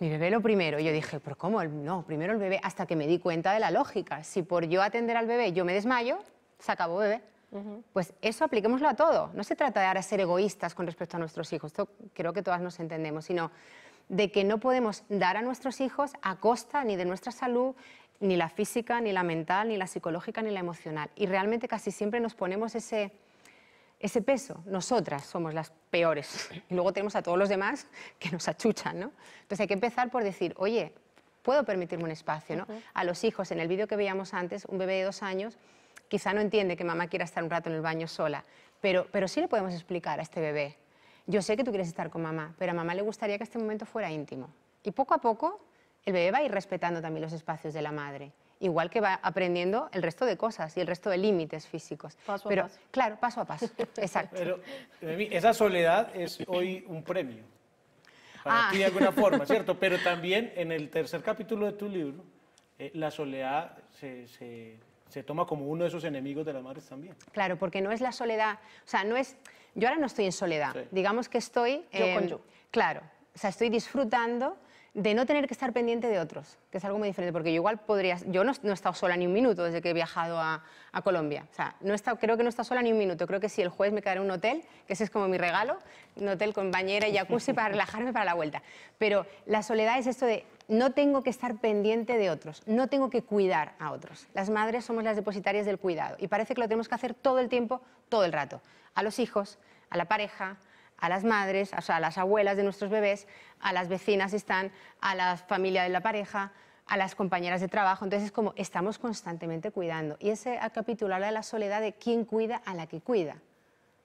mi bebé lo primero. Y yo dije, ¿pero cómo? No, primero el bebé, hasta que me di cuenta de la lógica. Si por yo atender al bebé yo me desmayo, se acabó bebé. Pues eso apliquémoslo a todo. No se trata de ahora ser egoístas con respecto a nuestros hijos, esto creo que todas nos entendemos, sino de que no podemos dar a nuestros hijos a costa ni de nuestra salud, ni la física, ni la mental, ni la psicológica, ni la emocional. Y realmente casi siempre nos ponemos ese, ese peso. Nosotras somos las peores. Y luego tenemos a todos los demás que nos achuchan, ¿no? Entonces hay que empezar por decir, oye, puedo permitirme un espacio, A los hijos, en el vídeo que veíamos antes, un bebé de dos años quizá no entiende que mamá quiera estar un rato en el baño sola, pero, pero sí le podemos explicar a este bebé, yo sé que tú quieres estar con mamá, pero a mamá le gustaría que este momento fuera íntimo. Y poco a poco el bebé va a ir respetando también los espacios de la madre igual que va aprendiendo el resto de cosas y el resto de límites físicos. Paso a Pero, Claro, paso a paso, exacto. Pero esa soledad es hoy un premio, para ah. ti de alguna forma, ¿cierto? Pero también en el tercer capítulo de tu libro, eh, la soledad se, se se toma como uno de esos enemigos de las madres también. Claro, porque no es la soledad, o sea, no es, yo ahora no estoy en soledad, digamos que estoy... Yo con yo. Claro, o sea, estoy disfrutando de no tener que estar pendiente de otros, que es algo muy diferente, porque yo igual podría, yo no, he estado sola ni un minuto desde que he viajado a, Colombia, o sea, no creo que no he estado sola ni un minuto, creo que si el jueves me quedaré en un hotel, que ese es como mi regalo, un hotel con bañera y jacuzzi para relajarme para la vuelta, pero la soledad es esto de no tengo que estar pendiente de otros, no tengo que cuidar a otros. Las madres somos las depositarias del cuidado y parece que lo tenemos que hacer todo el tiempo, todo el rato, a los hijos, a la pareja, a las madres, a las abuelas de nuestros bebés, a las vecinas están, a la familia de la pareja, a las compañeras de trabajo. Entonces es como estamos constantemente cuidando. Y ese capítulo habla de la soledad de quién cuida a la que cuida.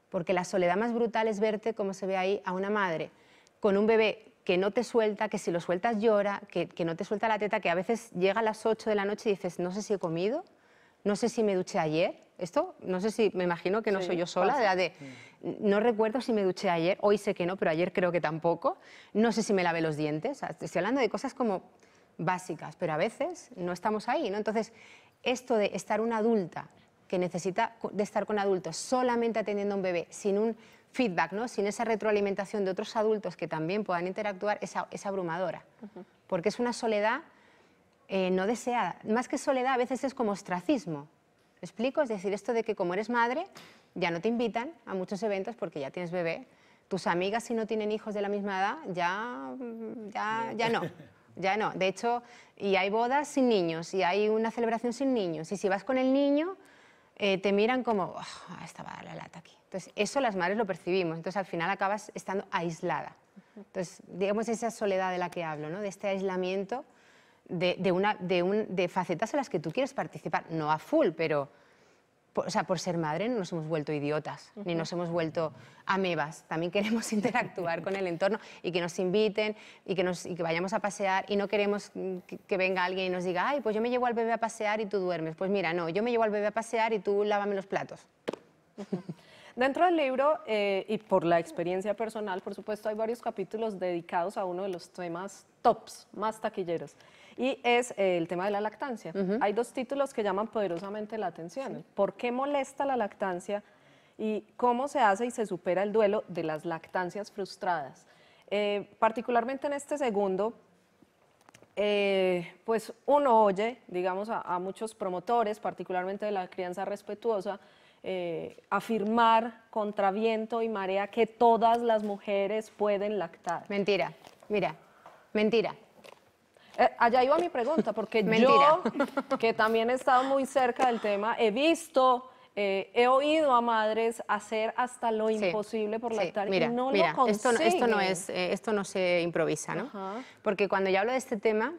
Porque la soledad más brutal es verte, como se ve ahí, a una madre con un bebé que no te suelta, que si lo sueltas llora, que, que no te suelta la teta, que a veces llega a las 8 de la noche y dices, no sé si he comido, no sé si me duché ayer, esto, no sé si, me imagino que no soy yo sola, no recuerdo si me duché ayer, hoy sé que no, pero ayer creo que tampoco, no sé si me lavé los dientes, estoy hablando de cosas como básicas, pero a veces no estamos ahí, ¿no? Entonces, esto de estar una adulta que necesita de estar con adultos solamente atendiendo a un bebé, sin un feedback, ¿no? sin esa retroalimentación de otros adultos que también puedan interactuar, es, abrumadora. Porque es una soledad eh, no deseada. Más que soledad, a veces es como ostracismo. ¿Me explico? Es decir, esto de que como eres madre, ya no te invitan a muchos eventos porque ya tienes bebé. Tus amigas, si no tienen hijos de la misma edad, ya, mm, ya, ya no. Ya no. De hecho, y hay bodas sin niños, y hay una celebración sin niños. Y si vas con el niño, eh, te miran como, oh, ah, esta va a dar la lata aquí. Entonces, eso las madres lo percibimos. Entonces, al final acabas estando aislada. Entonces, digamos esa soledad de la que hablo, ¿no? de este aislamiento de, una, de, facetas en las que tú quieres participar, no a full, pero o sea, por ser madre no nos hemos vuelto idiotas, ni nos hemos vuelto amebas. También queremos interactuar con el entorno y que nos inviten y que, nos, y que vayamos a pasear y no queremos que, venga alguien y nos diga, ay, pues yo me llevo al bebé a pasear y tú duermes. Pues mira, no, yo me llevo al bebé a pasear y tú lávame los platos. Dentro del libro, eh, y por la experiencia personal, por supuesto, hay varios capítulos dedicados a uno de los temas tops, más taquilleros y es eh, el tema de la lactancia. Hay dos títulos que llaman poderosamente la atención. ¿Por qué molesta la lactancia y cómo se hace y se supera el duelo de las lactancias frustradas? Eh, particularmente en este segundo, eh, pues uno oye, digamos, a, muchos promotores, particularmente de la crianza respetuosa, afirmar contra viento y marea que todas las mujeres pueden lactar. Mentira, mira, mentira. Eh, allá iba mi pregunta, porque yo, que también he estado muy cerca del tema, he visto... Eh, he oído a madres hacer hasta lo imposible por lactar y no lo esto, esto, no es, esto no se improvisa, ¿no? Porque cuando yo hablo de este tema,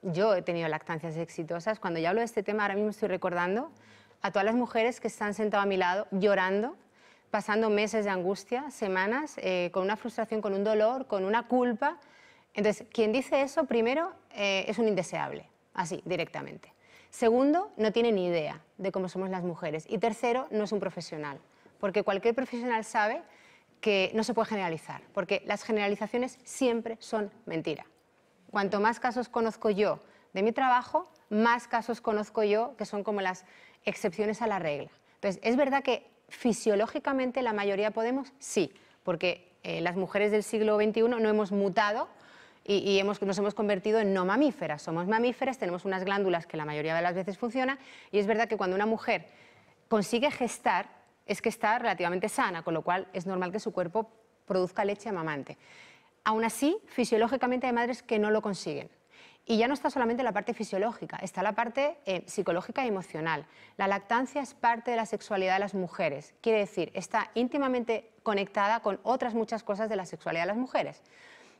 yo he tenido lactancias exitosas. Cuando yo hablo de este tema, ahora mismo estoy recordando a todas las mujeres que están sentadas a mi lado llorando, pasando meses de angustia, semanas, eh, con una frustración, con un dolor, con una culpa entonces, quien dice eso, primero, eh, es un indeseable, así, directamente. Segundo, no tiene ni idea de cómo somos las mujeres. Y tercero, no es un profesional, porque cualquier profesional sabe que no se puede generalizar, porque las generalizaciones siempre son mentira. Cuanto más casos conozco yo de mi trabajo, más casos conozco yo que son como las excepciones a la regla. Entonces, ¿es verdad que fisiológicamente la mayoría podemos? Sí, porque eh, las mujeres del siglo XXI no hemos mutado y, nos hemos convertido en no mamíferas. Somos mamíferas, tenemos unas glándulas que la mayoría de las veces funcionan y es verdad que cuando una mujer consigue gestar es que está relativamente sana, con lo cual es normal que su cuerpo produzca leche amamante. Aún así, fisiológicamente hay madres que no lo consiguen. Y ya no está solamente la parte fisiológica, está la parte eh, psicológica y emocional. La lactancia es parte de la sexualidad de las mujeres. Quiere decir, está íntimamente conectada con otras muchas cosas de la sexualidad de las mujeres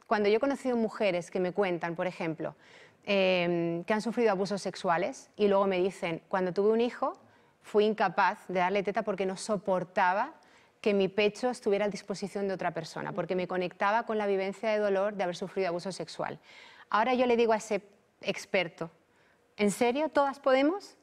cuando yo he conocido mujeres que me cuentan, por ejemplo, em, que han sufrido abusos sexuales y luego me dicen, cuando tuve un hijo, fui incapaz de darle teta porque no soportaba que mi pecho estuviera a disposición de otra persona, porque me conectaba con la vivencia de dolor de haber sufrido abuso sexual. Ahora yo le digo a ese experto, ¿en serio todas podemos?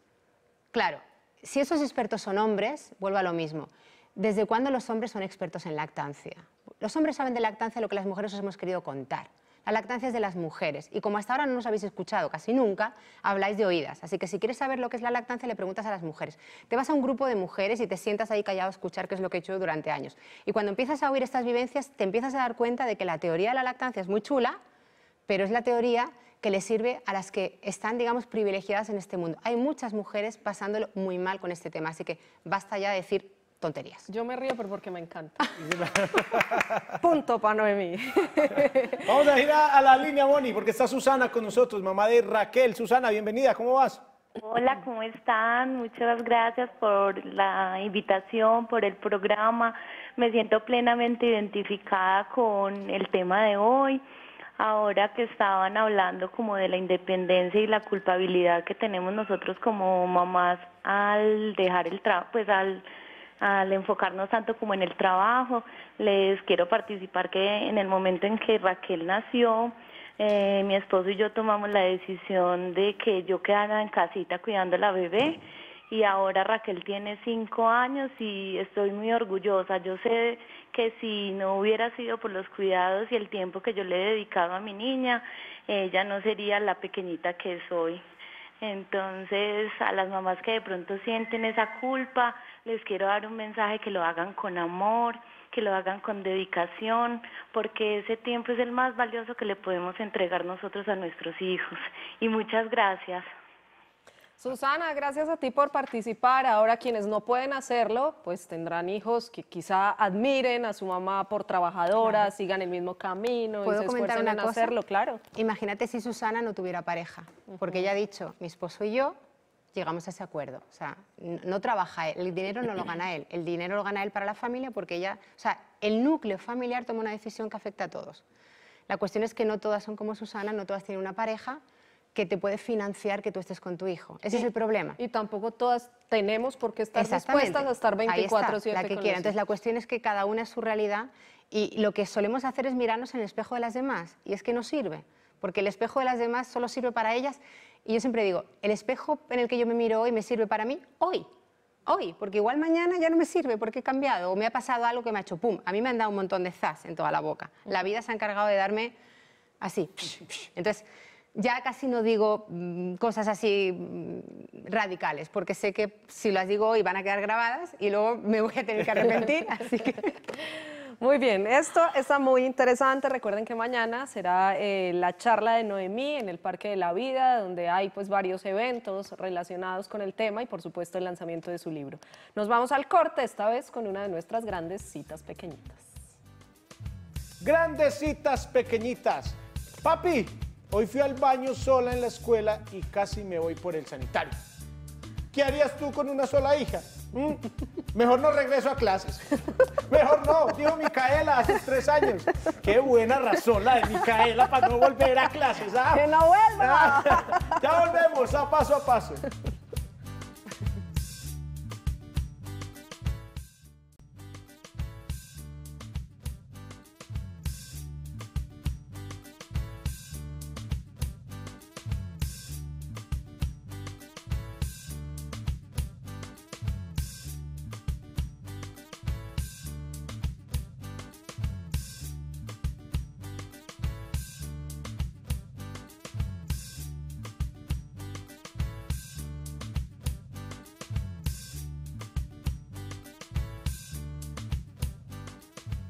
Claro, si esos expertos son hombres, vuelvo a lo mismo. ¿Desde cuándo los hombres son expertos en lactancia? los hombres saben de lactancia lo que las mujeres os hemos querido contar. La lactancia es de las mujeres y como hasta ahora no nos habéis escuchado casi nunca, habláis de oídas. Así que si quieres saber lo que es la lactancia, le preguntas a las mujeres. Te vas a un grupo de mujeres y te sientas ahí callado a escuchar qué es lo que he hecho durante años. Y cuando empiezas a oír estas vivencias, te empiezas a dar cuenta de que la teoría de la lactancia es muy chula, pero es la teoría que le sirve a las que están, digamos, privilegiadas en este mundo. Hay muchas mujeres pasándolo muy mal con este tema, así que basta ya de decir tonterías. Yo me río, pero porque me encanta. Punto para Noemí. Vamos a ir a, la línea, Bonnie, porque está Susana con nosotros, mamá de Raquel. Susana, bienvenida, ¿cómo vas? Hola, ¿cómo están? Muchas gracias por la invitación, por el programa. Me siento plenamente identificada con el tema de hoy. Ahora que estaban hablando como de la independencia y la culpabilidad que tenemos nosotros como mamás al dejar el trabajo, pues al al enfocarnos tanto como en el trabajo. Les quiero participar que en el momento en que Raquel nació, eh, mi esposo y yo tomamos la decisión de que yo quedara en casita cuidando a la bebé y ahora Raquel tiene cinco años y estoy muy orgullosa. Yo sé que si no hubiera sido por los cuidados y el tiempo que yo le he dedicado a mi niña, ella no sería la pequeñita que soy. Entonces, a las mamás que de pronto sienten esa culpa, les quiero dar un mensaje que lo hagan con amor, que lo hagan con dedicación, porque ese tiempo es el más valioso que le podemos entregar nosotros a nuestros hijos. Y muchas gracias. Susana, gracias a ti por participar. Ahora quienes no pueden hacerlo, pues tendrán hijos que quizá admiren a su mamá por trabajadora, sigan el mismo camino y se esfuercen en hacerlo, claro. Imagínate si Susana no tuviera pareja, porque ella ha dicho, mi esposo y yo llegamos a ese acuerdo. O sea, no, trabaja él, el dinero no lo gana él, el dinero lo gana él para la familia porque ella, o sea, el núcleo familiar toma una decisión que afecta a todos. La cuestión es que no todas son como Susana, no todas tienen una pareja que te puede financiar que tú estés con tu hijo. Ese es el problema. Y tampoco todas tenemos por qué estar dispuestas a estar 24/7 la que quiera. Entonces la cuestión es que cada una es su realidad y lo que solemos hacer es mirarnos en el espejo de las demás y es que no sirve, porque el espejo de las demás solo sirve para ellas y yo siempre digo, el espejo en el que yo me miro hoy me sirve para mí hoy, hoy, porque igual mañana ya no me sirve porque he cambiado o me ha pasado algo que me ha hecho pum. A mí me han dado un montón de zas en toda la boca. La vida se ha encargado de darme así. Entonces, ya casi no digo mm, cosas así mm, radicales, porque sé que si las digo hoy van a quedar grabadas y luego me voy a tener que arrepentir, así que... Muy bien, esto está muy interesante. Recuerden que mañana será eh, la charla de Noemí en el Parque de la Vida, donde hay pues varios eventos relacionados con el tema y por supuesto el lanzamiento de su libro. Nos vamos al corte, esta vez con una de nuestras grandes citas pequeñitas. Grandes citas pequeñitas. Papi, hoy fui al baño sola en la escuela y casi me voy por el sanitario. ¿Qué harías tú con una sola hija? ¿Mm? Mejor no regreso a clases. Mejor no, dijo Micaela hace tres años. Qué buena razón la de Micaela para no volver a clases. ¿ah? Que no vuelva. Ya volvemos a paso a paso.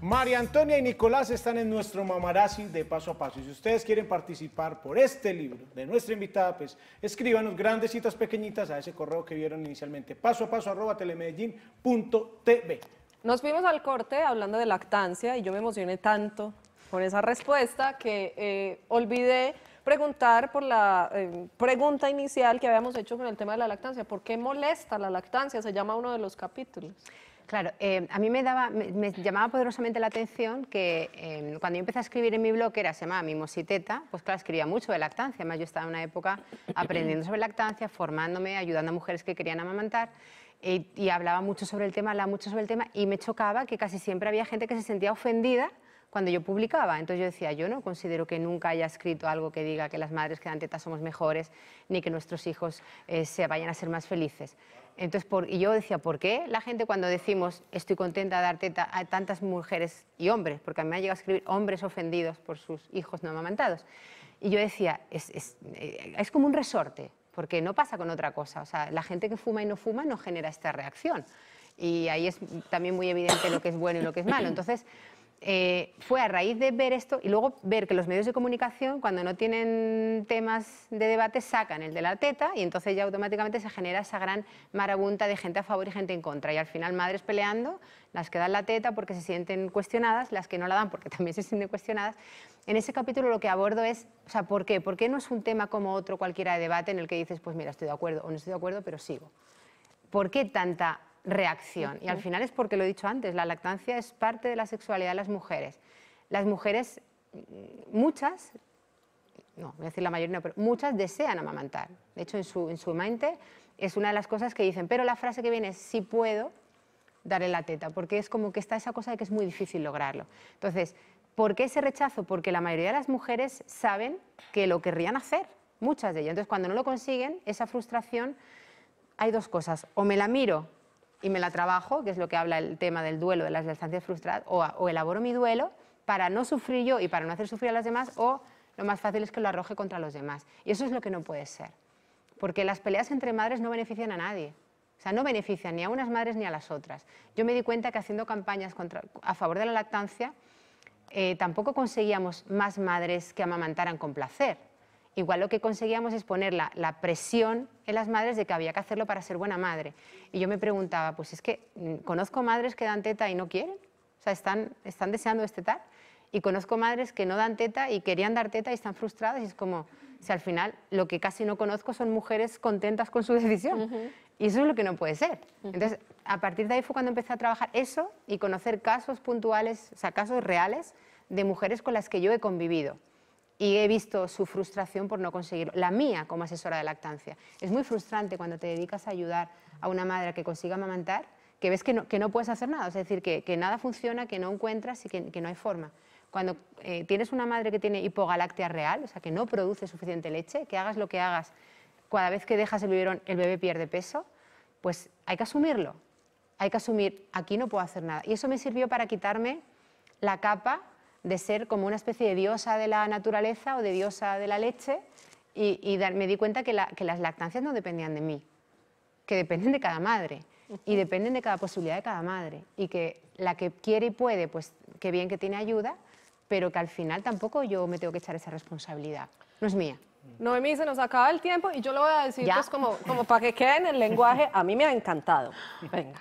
María Antonia y Nicolás están en nuestro mamarazzi de paso a paso. Y si ustedes quieren participar por este libro de nuestra invitada, pues escríbanos grandes citas pequeñitas a ese correo que vieron inicialmente, paso a paso arroba telemedellín.tv. Nos fuimos al corte hablando de lactancia y yo me emocioné tanto por esa respuesta que eh, olvidé preguntar por la eh, pregunta inicial que habíamos hecho con el tema de la lactancia. ¿Por qué molesta la lactancia? Se llama uno de los capítulos. Claro, eh, a mí me, llamaba poderosamente la atención que em, cuando yo empecé a escribir en mi blog, que era, se llamaba Mimositeta, pues claro, escribía mucho de lactancia. Además, yo estaba en una época aprendiendo sobre lactancia, formándome, ayudando a mujeres que querían amamantar. Y, hablaba mucho sobre el tema, hablaba mucho sobre el tema y me chocaba que casi siempre había gente que se sentía ofendida cuando yo publicaba. Entonces yo decía, yo no considero que nunca haya escrito algo que diga que las madres que dan tetas somos mejores, ni que nuestros hijos eh, se vayan a ser más felices y yo decía, ¿por qué la gente cuando decimos estoy contenta de dar a tantas mujeres y hombres? Porque a mí me ha llegado a escribir hombres ofendidos por sus hijos no amamantados. Y yo decía, es, eh, es, como un resorte, porque no pasa con otra cosa. O sea, la gente que fuma y no fuma no genera esta reacción. Y ahí es también muy evidente lo que es bueno y lo que es malo. Entonces, eh, fue a raíz de ver esto y luego ver que los medios de comunicación, cuando no tienen temas de debate, sacan el de la teta y entonces ya automáticamente se genera esa gran marabunta de gente a favor y gente en contra. Y al final, madres peleando, las que dan la teta porque se sienten cuestionadas, las que no la dan porque también se sienten cuestionadas. En ese capítulo lo que abordo es, o sea, ¿por qué? ¿Por qué no es un tema como otro cualquiera de debate en el que dices, pues mira, estoy de acuerdo o no estoy de acuerdo, pero sigo? ¿Por qué tanta reacción. Y al final es porque lo he dicho antes, la lactancia es parte de la sexualidad de las mujeres. Las mujeres, mm, muchas, no, voy a decir la mayoría, pero muchas desean amamantar. De hecho, en su, en su mente es una de las cosas que dicen, pero la frase que viene es, si puedo, daré la teta, porque es como que está esa cosa de que es muy difícil lograrlo. Entonces, ¿por qué ese rechazo? Porque la mayoría de las mujeres saben que lo querrían hacer, muchas de ellas. Entonces, cuando no lo consiguen, esa frustración, hay dos cosas, o me la miro y me la trabajo, que es lo que habla el tema del duelo, de las distancias frustradas, o, elaboro mi duelo para no sufrir yo y para no hacer sufrir a las demás, o lo más fácil es que lo arroje contra los demás. Y eso es lo que no puede ser, porque las peleas entre madres no benefician a nadie. O sea, no benefician ni a unas madres ni a las otras. Yo me di cuenta que haciendo campañas a favor de la lactancia, eh, tampoco conseguíamos más madres que amamantaran con placer igual lo que conseguíamos es poner la, presión en las madres de que había que hacerlo para ser buena madre. Y yo me preguntaba, pues es que mm, conozco madres que dan teta y no quieren, o sea, están, están deseando destetar, y conozco madres que no dan teta y querían dar teta y están frustradas, y es como, si al final lo que casi no conozco son mujeres contentas con su decisión. Y eso es lo que no puede ser. Entonces, a partir de ahí fue cuando empecé a trabajar eso y conocer casos puntuales, o sea, casos reales de mujeres con las que yo he convivido y he visto su frustración por no conseguir la mía como asesora de lactancia. Es muy frustrante cuando te dedicas a ayudar a una madre que consiga amamantar, que ves que no, puedes hacer nada, es decir, que, nada funciona, que no encuentras y que, no hay forma. Cuando eh, tienes una madre que tiene hipogalactia real, o sea, que no produce suficiente leche, que hagas lo que hagas, cada vez que dejas el el bebé pierde peso, pues hay que asumirlo. Hay que asumir, aquí no puedo hacer nada. Y eso me sirvió para quitarme la capa de ser como una especie de diosa de la naturaleza o de diosa de la leche y, me di cuenta que, que, las lactancias no dependían de mí, que dependen de cada madre y dependen de cada posibilidad de cada madre y que la que quiere y puede, pues qué bien que tiene ayuda, pero que al final tampoco yo me tengo que echar esa responsabilidad, no es mía. Noemí, se nos acaba el tiempo y yo lo voy a decir, pues, como, como para que quede en el lenguaje, a mí me ha encantado. Venga.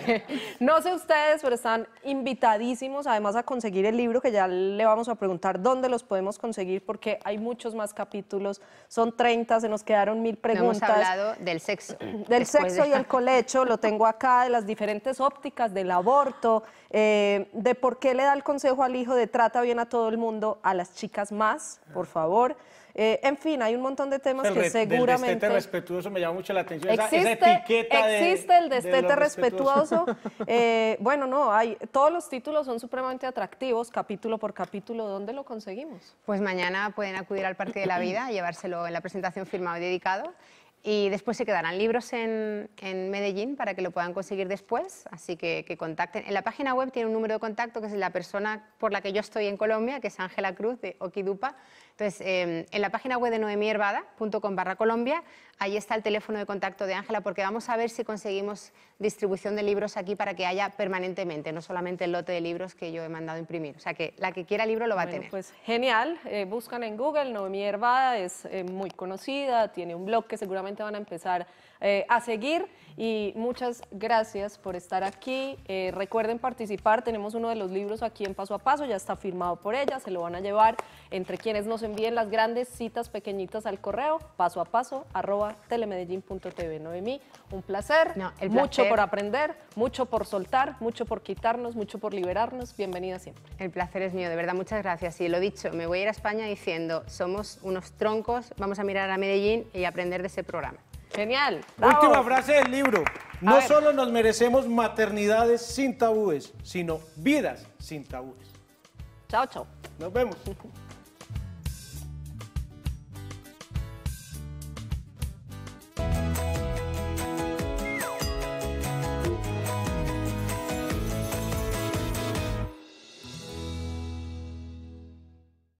no sé ustedes, pero están invitadísimos además a conseguir el libro, que ya le vamos a preguntar dónde los podemos conseguir, porque hay muchos más capítulos, son 30, se nos quedaron mil preguntas. hemos hablado del sexo. del sexo y el colecho, lo tengo acá, de las diferentes ópticas del aborto, eh, de por qué le da el consejo al hijo de trata bien a todo el mundo, a las chicas más, por favor. Eh, en fin, hay un montón de temas que seguramente... El destete respetuoso me llama mucho la atención. Existe, existe el destete respetuoso. Eh, bueno, no, hay, todos los títulos son supremamente atractivos, capítulo por capítulo. ¿Dónde lo conseguimos? Pues mañana pueden acudir al Parque de la Vida, llevárselo en la presentación firmado y dedicado. Y después se quedarán libros en, Medellín para que lo puedan conseguir después, así que, que, contacten. En la página web tiene un número de contacto que es la persona por la que yo estoy en Colombia, que es Ángela Cruz de Okidupa, entonces, em, en la página web de noemiervada.com barra Colombia Ahí está el teléfono de contacto de Ángela, porque vamos a ver si conseguimos distribución de libros aquí para que haya permanentemente, no solamente el lote de libros que yo he mandado imprimir. O sea que la que quiera libro lo va a tener. Pues genial, eh, buscan en Google, Noemí Hervada es eh, muy conocida, tiene un blog que seguramente van a empezar eh, a seguir y muchas gracias por estar aquí. recuerden participar, tenemos uno de los libros aquí en Paso a Paso, ya está firmado por ella, se lo van a llevar entre quienes nos envíen las grandes citas pequeñitas al correo, paso a paso, telemedellín.tv. Noemí, un placer, mucho por aprender, mucho por soltar, mucho por quitarnos, mucho por liberarnos. Bienvenida siempre. El placer es mío, de verdad, muchas gracias. Y lo dicho, me voy a ir a España diciendo, somos unos troncos, vamos a mirar a Medellín y aprender de ese programa. Genial. Bravo. Última frase del libro. No solo nos merecemos maternidades sin tabúes, sino vidas sin tabúes. Chao, chao. Nos vemos.